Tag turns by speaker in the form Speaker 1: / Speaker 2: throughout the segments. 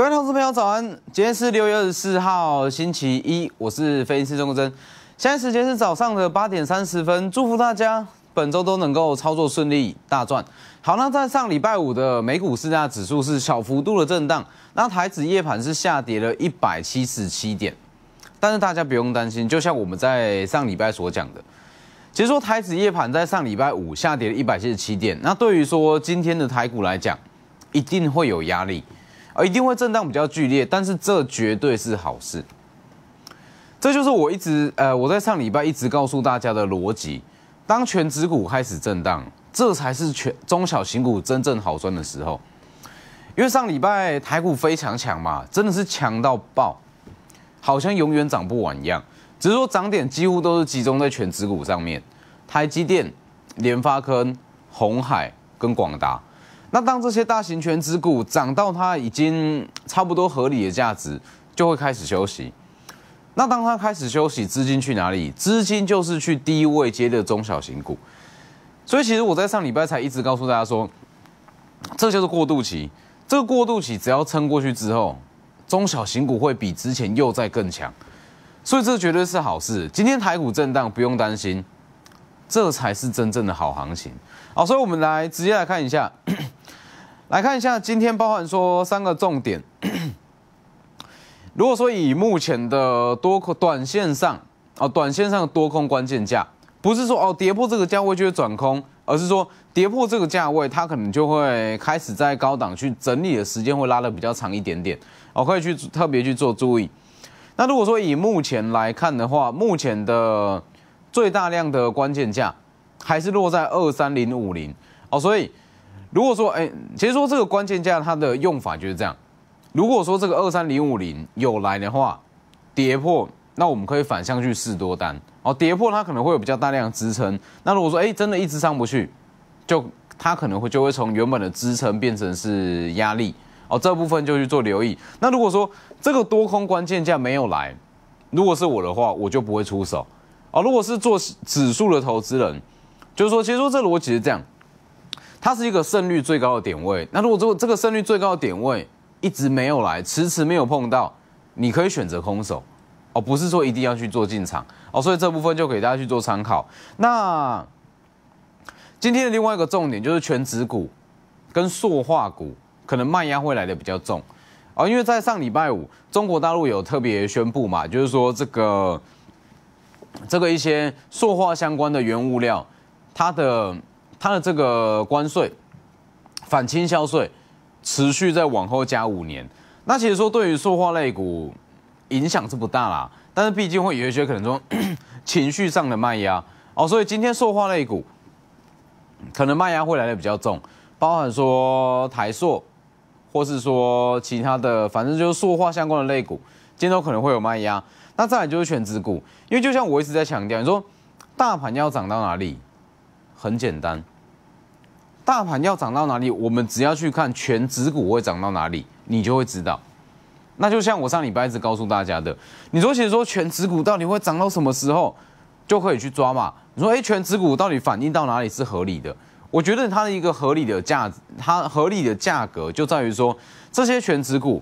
Speaker 1: 各位同事朋友，早安！今天是六月二十四号，星期一，我是飞行师钟珍。现在时间是早上的八点三十分，祝福大家本周都能够操作顺利，大赚。好，那在上礼拜五的美股四大指数是小幅度的震荡，那台指夜盘是下跌了一百七十七点，但是大家不用担心，就像我们在上礼拜所讲的，其实说台指夜盘在上礼拜五下跌了一百七十七点，那对于说今天的台股来讲，一定会有压力。一定会震荡比较剧烈，但是这绝对是好事。这就是我一直呃，我在上礼拜一直告诉大家的逻辑：当全指股开始震荡，这才是全中小型股真正好赚的时候。因为上礼拜台股非常强嘛，真的是强到爆，好像永远涨不完一样。只是说涨点几乎都是集中在全指股上面，台积电、联发科、红海跟广达。那当这些大型权值股涨到它已经差不多合理的价值，就会开始休息。那当它开始休息，资金去哪里？资金就是去低位接的中小型股。所以其实我在上礼拜才一直告诉大家说，这就是过渡期。这个过渡期只要撑过去之后，中小型股会比之前又再更强。所以这绝对是好事。今天台股震荡不用担心，这才是真正的好行情。好，所以我们来直接来看一下。来看一下，今天包含说三个重点。如果说以目前的多空短线上，哦，短线上的多空关键价，不是说哦跌破这个价位就会转空，而是说跌破这个价位，它可能就会开始在高档去整理的时间会拉的比较长一点点，我可以去特别去做注意。那如果说以目前来看的话，目前的最大量的关键价还是落在二三零五零，哦，所以。如果说哎，其实说这个关键价它的用法就是这样，如果说这个二三零五零有来的话，跌破，那我们可以反向去试多单哦。跌破它可能会有比较大量的支撑，那如果说哎真的一直上不去，就它可能会就会从原本的支撑变成是压力哦。这部分就去做留意。那如果说这个多空关键价没有来，如果是我的话，我就不会出手哦。如果是做指数的投资人，就是说其实说这逻辑是这样。它是一个胜率最高的点位，那如果这个这个胜率最高的点位一直没有来，迟迟没有碰到，你可以选择空手，哦，不是说一定要去做进场，哦，所以这部分就给大家去做参考。那今天的另外一个重点就是全指股跟塑化股，可能卖压会来的比较重，哦，因为在上礼拜五中国大陆有特别宣布嘛，就是说这个这个一些塑化相关的原物料，它的。它的这个关税反倾销税持续在往后加五年，那其实说对于塑化类股影响是不大啦，但是毕竟会有一些可能说 情绪上的卖压哦，所以今天塑化类股可能卖压会来的比较重，包含说台塑，或是说其他的，反正就是塑化相关的类股，今天都可能会有卖压。那再来就是全资股，因为就像我一直在强调，你说大盘要涨到哪里，很简单。大盘要涨到哪里？我们只要去看全指股会涨到哪里，你就会知道。那就像我上礼拜一直告诉大家的，你说实说全指股到底会涨到什么时候就可以去抓嘛？你说哎，全指股到底反映到哪里是合理的？我觉得它的一个合理的价，它合理的价格就在于说，这些全指股，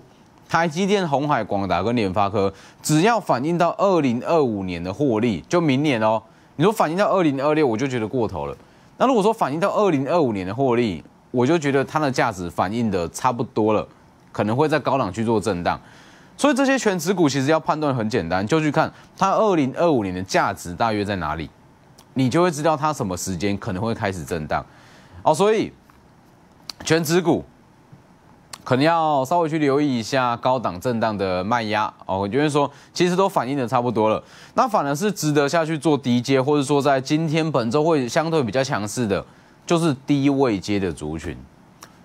Speaker 1: 台积电、红海、广达跟联发科，只要反映到二零二五年的获利，就明年哦。你说反映到二零二六，我就觉得过头了。那如果说反映到二零二五年的获利，我就觉得它的价值反映的差不多了，可能会在高档去做震荡，所以这些全值股其实要判断很简单，就去看它二零二五年的价值大约在哪里，你就会知道它什么时间可能会开始震荡。好，所以全值股。可能要稍微去留意一下高档震荡的卖压哦。我觉得说其实都反映的差不多了，那反而是值得下去做低阶，或者说在今天本周会相对比较强势的，就是低位阶的族群，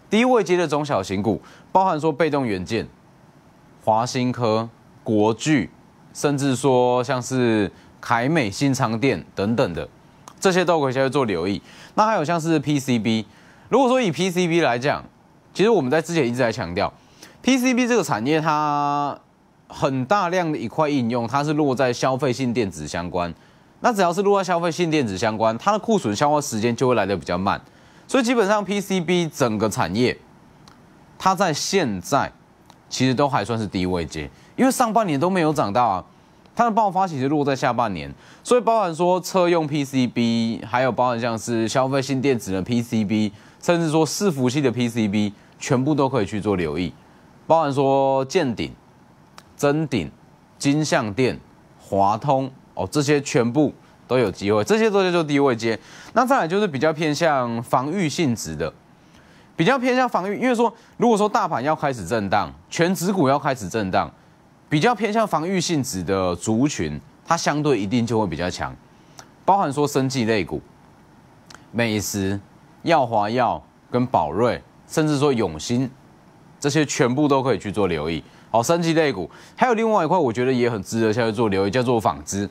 Speaker 1: 低位阶的中小型股，包含说被动元件、华新科、国巨，甚至说像是凯美新长电等等的，这些都可以下去做留意。那还有像是 PCB，如果说以 PCB 来讲。其实我们在之前一直在强调，PCB 这个产业它很大量的一块应用，它是落在消费性电子相关。那只要是落在消费性电子相关，它的库存消化时间就会来得比较慢。所以基本上 PCB 整个产业，它在现在其实都还算是低位阶，因为上半年都没有涨到啊。它的爆发其实落在下半年。所以包含说车用 PCB，还有包含像是消费性电子的 PCB，甚至说伺服器的 PCB。全部都可以去做留意，包含说建鼎、真鼎、金象店、华通哦，这些全部都有机会，这些都叫做低位接。那再来就是比较偏向防御性质的，比较偏向防御，因为说如果说大盘要开始震荡，全指股要开始震荡，比较偏向防御性质的族群，它相对一定就会比较强，包含说生技类股、美食、药华药跟宝瑞。甚至说永兴，这些全部都可以去做留意。好，三级类股还有另外一块，我觉得也很值得下去做留意，叫做纺织。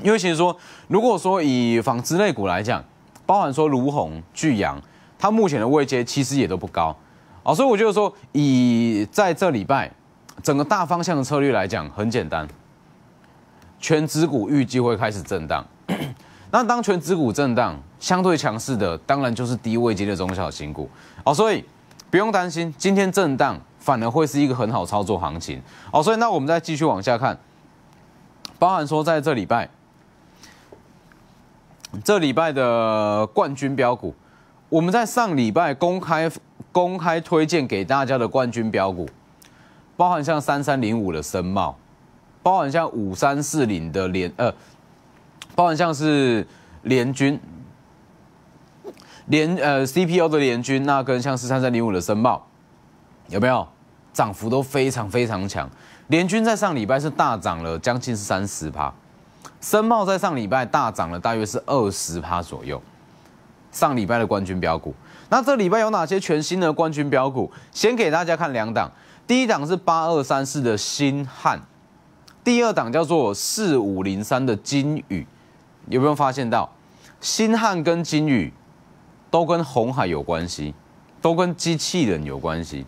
Speaker 1: 因为其实说，如果说以纺织类股来讲，包含说卢红、巨阳，它目前的位阶其实也都不高。哦，所以我觉得说，以在这礼拜整个大方向的策略来讲，很简单，全资股预计会开始震荡。那当全指股震荡，相对强势的当然就是低位接的中小型股哦，所以不用担心，今天震荡反而会是一个很好操作行情哦。所以那我们再继续往下看，包含说在这礼拜，这礼拜的冠军标股，我们在上礼拜公开公开推荐给大家的冠军标股，包含像三三零五的申茂，包含像五三四零的联呃。包含像是联军、联呃 CPO 的联军，那跟像是三三零五的申茂，有没有涨幅都非常非常强？联军在上礼拜是大涨了将近是三十趴，申茂在上礼拜大涨了大约是二十趴左右。上礼拜的冠军标股，那这礼拜有哪些全新的冠军标股？先给大家看两档，第一档是八二三四的新汉，第二档叫做四五零三的金宇。有没有发现到，星汉跟金宇，都跟红海有关系，都跟机器人有关系，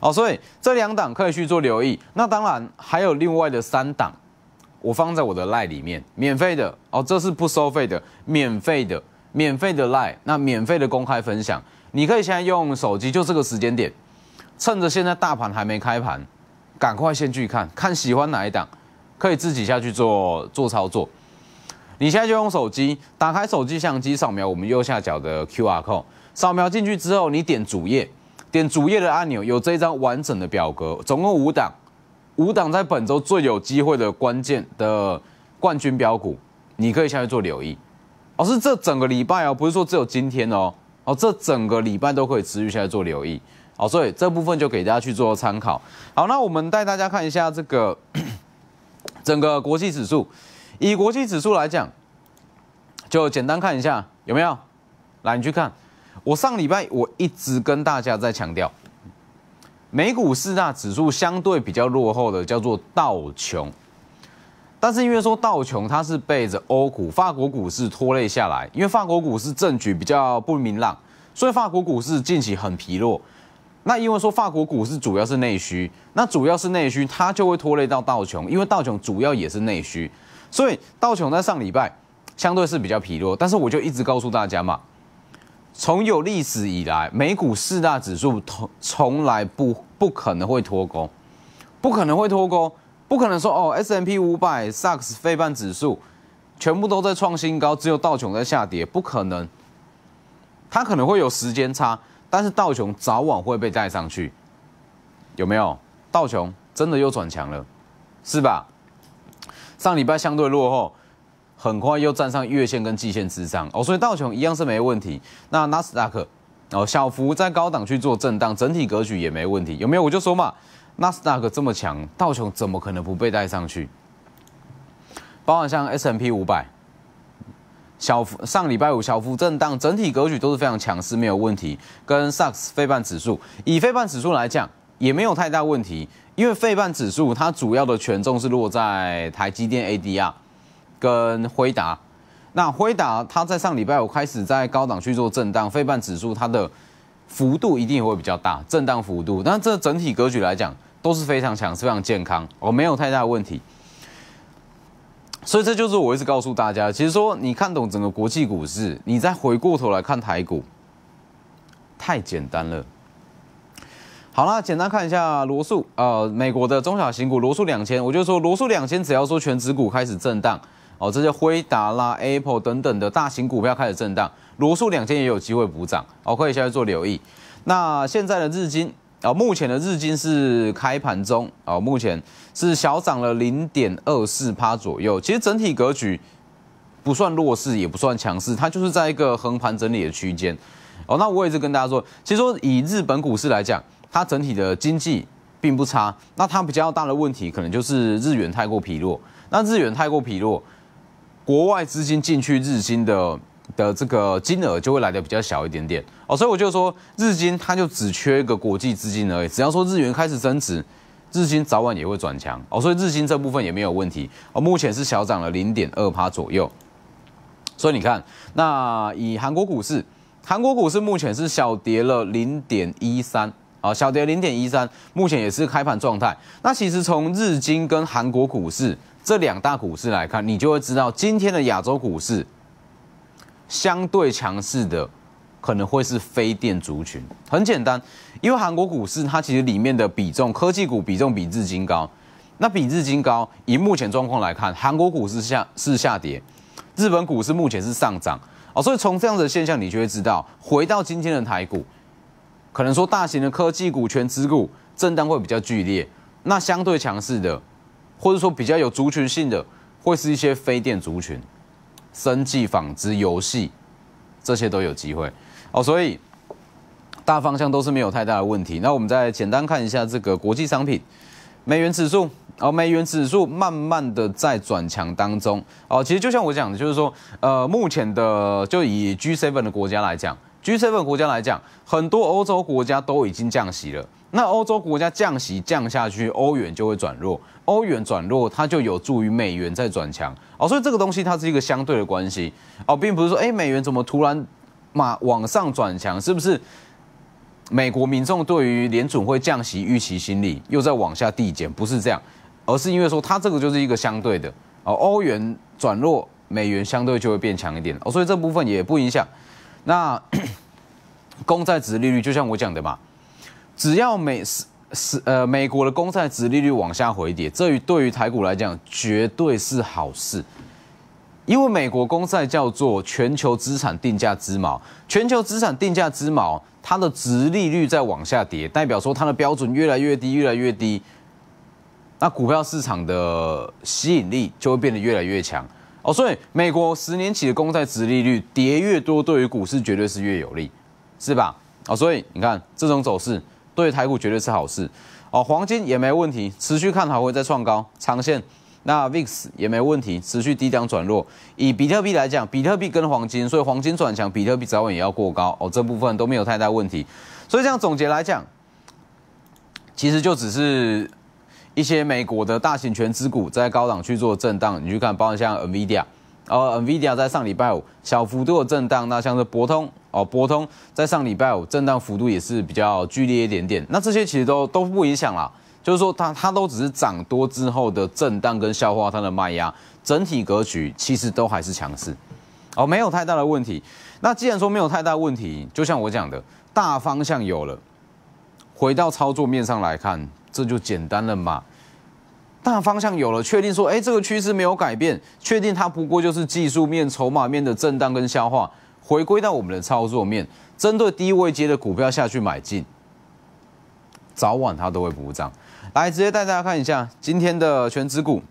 Speaker 1: 哦，所以这两档可以去做留意。那当然还有另外的三档，我放在我的赖里面，免费的哦，这是不收费的，免费的，免费的赖，那免费的公开分享，你可以现在用手机，就这个时间点，趁着现在大盘还没开盘，赶快先去看看喜欢哪一档，可以自己下去做做操作。你现在就用手机打开手机相机，扫描我们右下角的 QR code。扫描进去之后，你点主页，点主页的按钮，有这一张完整的表格，总共五档，五档在本周最有机会的关键的冠军标股，你可以下去做留意。哦，是这整个礼拜哦，不是说只有今天哦，哦，这整个礼拜都可以持续下去做留意。哦，所以这部分就给大家去做参考。好，那我们带大家看一下这个 整个国际指数。以国际指数来讲，就简单看一下有没有。来，你去看。我上礼拜我一直跟大家在强调，美股四大指数相对比较落后的叫做道琼，但是因为说道琼它是被着欧股、法国股市拖累下来，因为法国股市政局比较不明朗，所以法国股市近期很疲弱。那因为说法国股市主要是内需，那主要是内需，它就会拖累到道琼，因为道琼主要也是内需。所以道琼在上礼拜相对是比较疲弱，但是我就一直告诉大家嘛，从有历史以来，美股四大指数从从来不不可能会脱钩，不可能会脱钩，不可能说哦 S M P 五百、a 克 s 费半指数全部都在创新高，只有道琼在下跌，不可能。它可能会有时间差，但是道琼早晚会被带上去，有没有？道琼真的又转强了，是吧？上礼拜相对落后，很快又站上月线跟季线之上哦，所以道琼一样是没问题。那纳斯达克哦，小幅在高档去做震荡，整体格局也没问题。有没有？我就说嘛，纳斯达克这么强，道琼怎么可能不被带上去？包含像 S M P 五百，小幅上礼拜五小幅震荡，整体格局都是非常强势，没有问题。跟 S A X 非半指数，以非半指数来讲。也没有太大问题，因为费半指数它主要的权重是落在台积电 ADR 跟辉达。那辉达它在上礼拜我开始在高档去做震荡，费半指数它的幅度一定也会比较大，震荡幅度。那这整体格局来讲都是非常强，非常健康，我没有太大问题。所以这就是我一直告诉大家，其实说你看懂整个国际股市，你再回过头来看台股，太简单了。好啦，简单看一下罗素，呃，美国的中小型股罗素两千，我就说罗素两千，只要说全指股开始震荡哦，这些辉达、啦、Apple 等等的大型股票开始震荡，罗素两千也有机会补涨哦，可以现在做留意。那现在的日经啊，目前的日经是开盘中哦，目前是小涨了零点二四趴左右，其实整体格局不算弱势，也不算强势，它就是在一个横盘整理的区间哦。那我一直跟大家说，其实说以日本股市来讲。它整体的经济并不差，那它比较大的问题可能就是日元太过疲弱。那日元太过疲弱，国外资金进去日经的的这个金额就会来的比较小一点点哦。所以我就说，日经它就只缺一个国际资金而已。只要说日元开始增值，日经早晚也会转强哦。所以日经这部分也没有问题哦。目前是小涨了零点二帕左右。所以你看，那以韩国股市，韩国股市目前是小跌了零点一三。啊，小跌零点一三，目前也是开盘状态。那其实从日经跟韩国股市这两大股市来看，你就会知道今天的亚洲股市相对强势的可能会是非电族群。很简单，因为韩国股市它其实里面的比重科技股比重比日经高，那比日经高，以目前状况来看，韩国股市下是下跌，日本股市目前是上涨。哦，所以从这样的现象，你就会知道，回到今天的台股。可能说大型的科技股权持股震荡会比较剧烈，那相对强势的，或者说比较有族群性的，会是一些非电族群、生技、纺织、游戏，这些都有机会哦。所以大方向都是没有太大的问题。那我们再简单看一下这个国际商品，美元指数哦，美元指数慢慢的在转强当中哦。其实就像我讲的，就是说呃，目前的就以 G7 的国家来讲。举资本国家来讲，很多欧洲国家都已经降息了。那欧洲国家降息降下去，欧元就会转弱，欧元转弱它就有助于美元在转强。哦，所以这个东西它是一个相对的关系哦，并不是说哎美元怎么突然马往上转强，是不是？美国民众对于联准会降息预期心理又在往下递减，不是这样，而是因为说它这个就是一个相对的哦，欧元转弱，美元相对就会变强一点哦，所以这部分也不影响。那 公债值利率就像我讲的嘛，只要美是是呃美国的公债值利率往下回跌，这对于台股来讲绝对是好事，因为美国公债叫做全球资产定价之锚，全球资产定价之锚，它的值利率在往下跌，代表说它的标准越来越低，越来越低，那股票市场的吸引力就会变得越来越强。哦，所以美国十年期的公债值利率跌越多，对于股市绝对是越有利，是吧？哦，所以你看这种走势对台股绝对是好事。哦，黄金也没问题，持续看好会再创高，长线那 VIX 也没问题，持续低涨转弱。以比特币来讲，比特币跟黄金，所以黄金转强，比特币早晚也要过高。哦，这部分都没有太大问题。所以这样总结来讲，其实就只是。一些美国的大型全资股在高档去做震荡，你去看，包括像 Nvidia，呃，Nvidia 在上礼拜五小幅度的震荡，那像是博通哦，博通在上礼拜五震荡幅度也是比较剧烈一点点，那这些其实都都不影响啦。就是说它它都只是涨多之后的震荡跟消化它的卖压，整体格局其实都还是强势，哦，没有太大的问题。那既然说没有太大问题，就像我讲的，大方向有了，回到操作面上来看，这就简单了嘛。大方向有了，确定说，哎，这个趋势没有改变，确定它不过就是技术面、筹码面的震荡跟消化，回归到我们的操作面，针对低位接的股票下去买进，早晚它都会补涨。来，直接带大家看一下今天的全指股。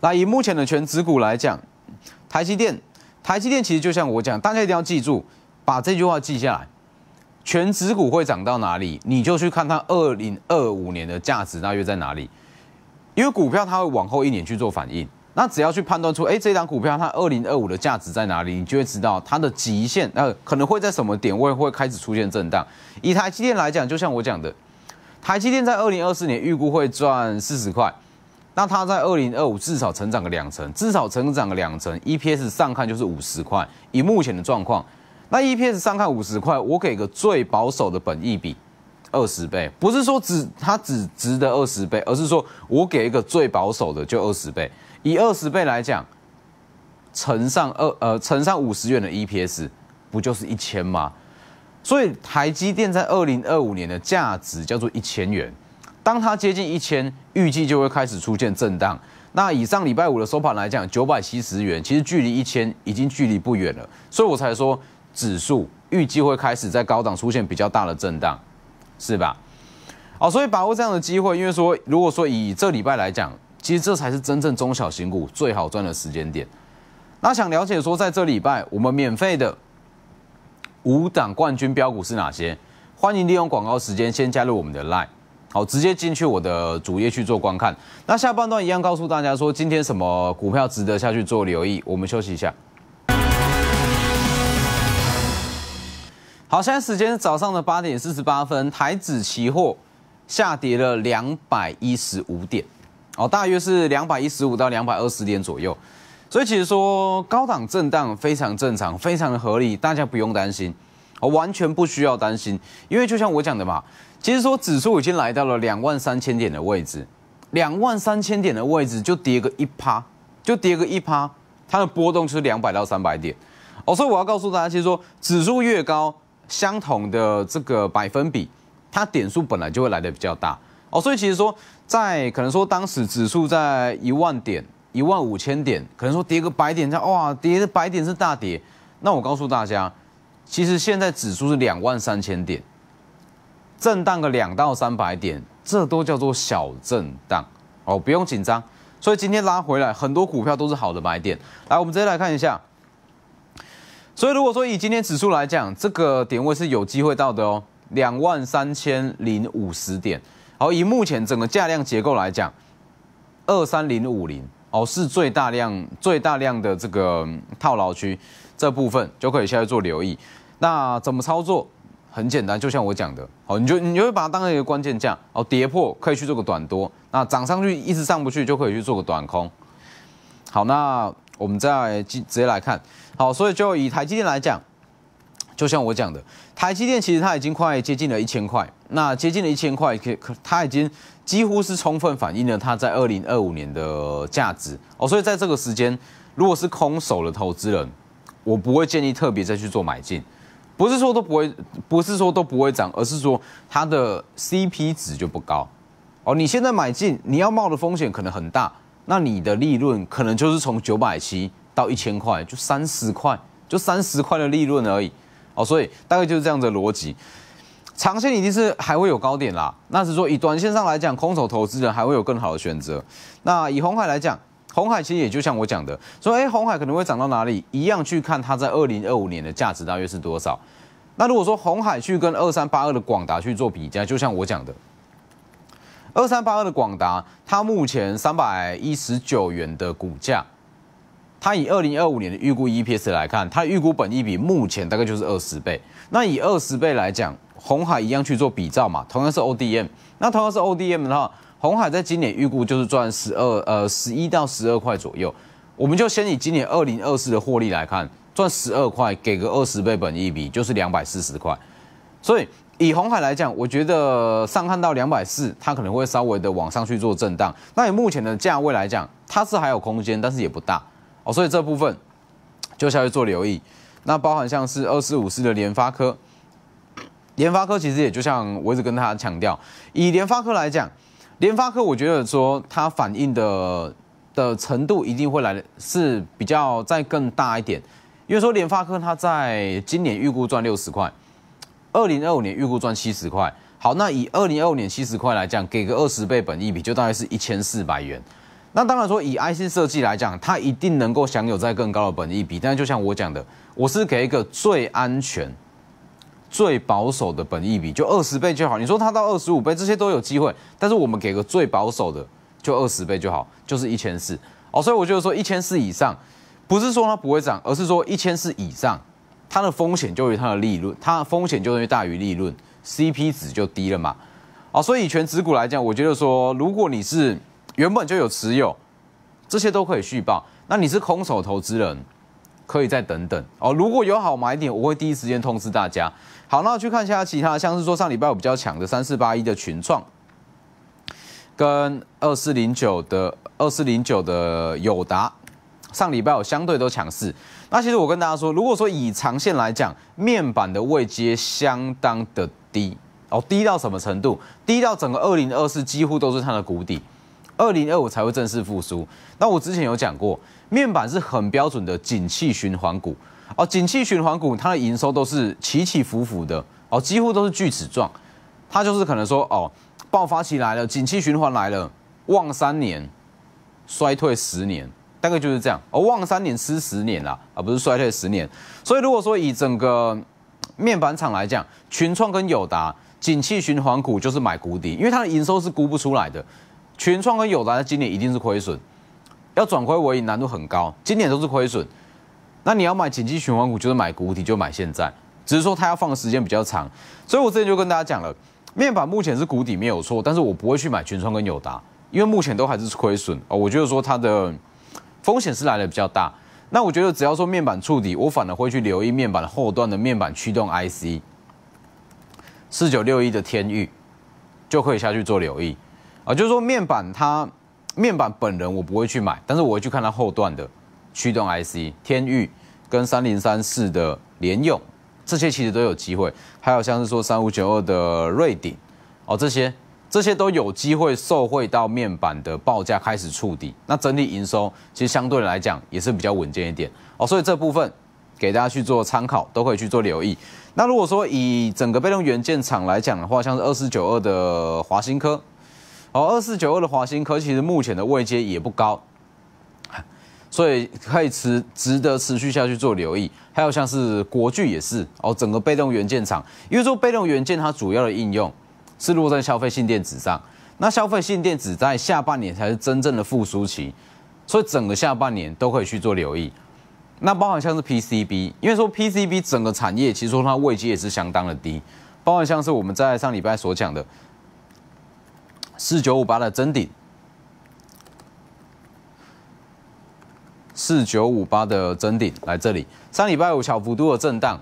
Speaker 1: 那以目前的全指股来讲，台积电，台积电其实就像我讲，大家一定要记住，把这句话记下来，全指股会涨到哪里，你就去看它二零二五年的价值大约在哪里。因为股票它会往后一年去做反应，那只要去判断出，哎，这档股票它二零二五的价值在哪里，你就会知道它的极限，那可能会在什么点位会开始出现震荡。以台积电来讲，就像我讲的，台积电在二零二四年预估会赚四十块，那它在二零二五至少成长个两成，至少成长个两成，EPS 上看就是五十块。以目前的状况，那 EPS 上看五十块，我给个最保守的本益比。二十倍，不是说只它只值得二十倍，而是说我给一个最保守的就二十倍，以二十倍来讲，乘上二呃乘上五十元的 EPS，不就是一千吗？所以台积电在二零二五年的价值叫做一千元，当它接近一千，预计就会开始出现震荡。那以上礼拜五的收盘来讲，九百七十元，其实距离一千已经距离不远了，所以我才说指数预计会开始在高档出现比较大的震荡。是吧？哦，所以把握这样的机会，因为说，如果说以这礼拜来讲，其实这才是真正中小型股最好赚的时间点。那想了解说，在这礼拜我们免费的五档冠军标股是哪些？欢迎利用广告时间先加入我们的 l i n e 好，直接进去我的主页去做观看。那下半段一样告诉大家说，今天什么股票值得下去做留意？我们休息一下。好，现在时间早上的八点四十八分，台指期货下跌了两百一十五点，哦，大约是两百一十五到两百二十点左右。所以其实说高档震荡非常正常，非常的合理，大家不用担心，哦，完全不需要担心，因为就像我讲的嘛，其实说指数已经来到了两万三千点的位置，两万三千点的位置就跌个一趴，就跌个一趴，它的波动就是两百到三百点，哦，所以我要告诉大家，其实说指数越高。相同的这个百分比，它点数本来就会来的比较大哦，所以其实说在可能说当时指数在一万点、一万五千点，可能说跌个百点样哇，跌的百点是大跌。那我告诉大家，其实现在指数是两万三千点，震荡个两到三百点，这都叫做小震荡哦，不用紧张。所以今天拉回来很多股票都是好的买点，来，我们直接来看一下。所以如果说以今天指数来讲，这个点位是有机会到的哦，两万三千零五十点。好，以目前整个价量结构来讲，二三零五零哦是最大量最大量的这个套牢区这部分就可以下去做留意。那怎么操作？很简单，就像我讲的哦，你就你就把它当成一个关键价哦，跌破可以去做个短多，那涨上去一直上不去就可以去做个短空。好，那。我们再直直接来看，好，所以就以台积电来讲，就像我讲的，台积电其实它已经快接近了一千块，那接近了一千块，可可它已经几乎是充分反映了它在二零二五年的价值哦，所以在这个时间，如果是空手的投资人，我不会建议特别再去做买进，不是说都不会，不是说都不会涨，而是说它的 CP 值就不高哦，你现在买进，你要冒的风险可能很大。那你的利润可能就是从九百七到一千块，就三十块，就三十块的利润而已。哦，所以大概就是这样的逻辑。长线一定是还会有高点啦，那是说以短线上来讲，空手投资人还会有更好的选择。那以红海来讲，红海其实也就像我讲的，说哎，红海可能会涨到哪里？一样去看它在二零二五年的价值大约是多少。那如果说红海去跟二三八二的广达去做比较，就像我讲的。二三八二的广达，它目前三百一十九元的股价，它以二零二五年的预估 EPS 来看，它预估本益比目前大概就是二十倍。那以二十倍来讲，红海一样去做比照嘛，同样是 ODM，那同样是 ODM 的话，红海在今年预估就是赚十二呃十一到十二块左右。我们就先以今年二零二四的获利来看，赚十二块，给个二十倍本益比就是两百四十块，所以。以红海来讲，我觉得上看到两百四，它可能会稍微的往上去做震荡。那以目前的价位来讲，它是还有空间，但是也不大哦。所以这部分就下去做留意。那包含像是二四五四的联发科，联发科其实也就像我一直跟大家强调，以联发科来讲，联发科我觉得说它反应的的程度一定会来是比较再更大一点，因为说联发科它在今年预估赚六十块。二零二五年预估赚七十块，好，那以二零二五年七十块来讲，给个二十倍本益比，就大概是一千四百元。那当然说，以 IC 设计来讲，它一定能够享有在更高的本益比。但就像我讲的，我是给一个最安全、最保守的本益比，就二十倍就好。你说它到二十五倍，这些都有机会，但是我们给个最保守的，就二十倍就好，就是一千四。哦，所以我就说一千四以上，不是说它不会涨，而是说一千四以上。它的风险就于它的利润，它的风险就等于大于利润，CP 值就低了嘛。啊，所以全指股来讲，我觉得说，如果你是原本就有持有，这些都可以续报。那你是空手投资人，可以再等等哦。如果有好买点，我会第一时间通知大家。好，那去看一下其他，像是说上礼拜我比较抢的三四八一的群创，跟二四零九的二四零九的友达，上礼拜我相对都强势。那其实我跟大家说，如果说以长线来讲，面板的位阶相当的低哦，低到什么程度？低到整个二零二四几乎都是它的谷底，二零二五才会正式复苏。那我之前有讲过，面板是很标准的景气循环股哦，景气循环股它的营收都是起起伏伏的哦，几乎都是锯齿状，它就是可能说哦，爆发起来了，景气循环来了，旺三年，衰退十年。大概就是这样，而望三年吃十年啦，而不是衰退十年。所以如果说以整个面板厂来讲，群创跟友达，景气循环股就是买谷底，因为它的营收是估不出来的。群创跟友达今年一定是亏损，要转亏为盈难度很高，今年都是亏损。那你要买景气循环股，就是买谷底，就买现在，只是说它要放的时间比较长。所以我之前就跟大家讲了，面板目前是谷底没有错，但是我不会去买群创跟友达，因为目前都还是亏损哦。我觉得说它的。风险是来的比较大，那我觉得只要说面板触底，我反而会去留意面板后段的面板驱动 IC，四九六一的天域就可以下去做留意啊，就是说面板它面板本人我不会去买，但是我去看它后段的驱动 IC，天域跟三零三四的联用，这些其实都有机会，还有像是说三五九二的瑞鼎哦这些。这些都有机会受惠到面板的报价开始触底，那整体营收其实相对来讲也是比较稳健一点哦，所以这部分给大家去做参考，都可以去做留意。那如果说以整个被动元件厂来讲的话，像是二四九二的华星科，哦，二四九二的华星科其实目前的位阶也不高，所以可以持值得持续下去做留意。还有像是国巨也是哦，整个被动元件厂，因为做被动元件它主要的应用。是落在消费性电子上，那消费性电子在下半年才是真正的复苏期，所以整个下半年都可以去做留意。那包含像是 PCB，因为说 PCB 整个产业其实说它位置也是相当的低，包括像是我们在上礼拜所讲的四九五八的真顶，四九五八的真顶来这里，上礼拜五小幅度的震荡。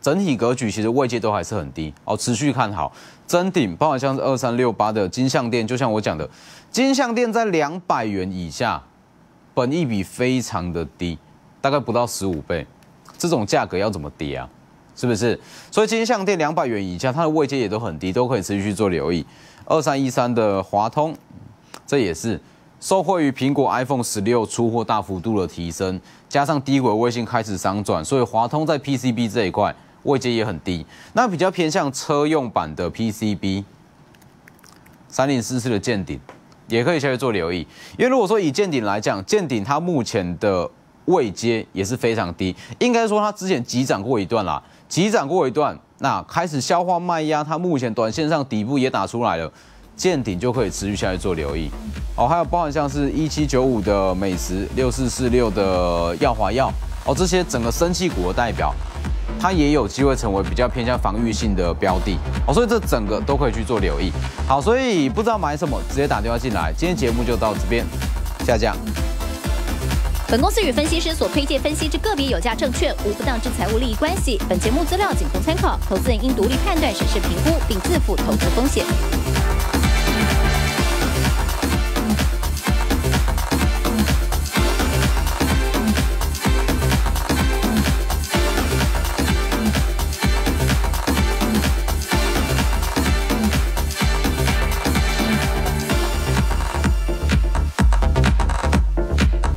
Speaker 1: 整体格局其实位阶都还是很低哦，持续看好真顶，包括像是二三六八的金相店，就像我讲的，金相店在两百元以下，本益比非常的低，大概不到十五倍，这种价格要怎么跌啊？是不是？所以金相店两百元以下，它的位阶也都很低，都可以持续去做留意。二三一三的华通，这也是受惠于苹果 iPhone 十六出货大幅度的提升，加上低轨卫星开始上转，所以华通在 PCB 这一块。位阶也很低，那比较偏向车用版的 PCB，三零四四的见顶，也可以下去做留意。因为如果说以见顶来讲，见顶它目前的位阶也是非常低，应该说它之前急涨过一段啦，急涨过一段，那开始消化卖压，它目前短线上底部也打出来了，见顶就可以持续下去做留意。哦，还有包含像是一七九五的美食，六四四六的耀华药，哦，这些整个生气股的代表。它也有机会成为比较偏向防御性的标的，好，所以这整个都可以去做留意。好，所以不知道买什么，直接打电话进来。今天节目就到这边，下降。本公司与分析师所推荐分析之个别有价证券无不当之财务利益关系，本节目资料仅供参考，投资人应独立判断、审视评估，并自负投资风险。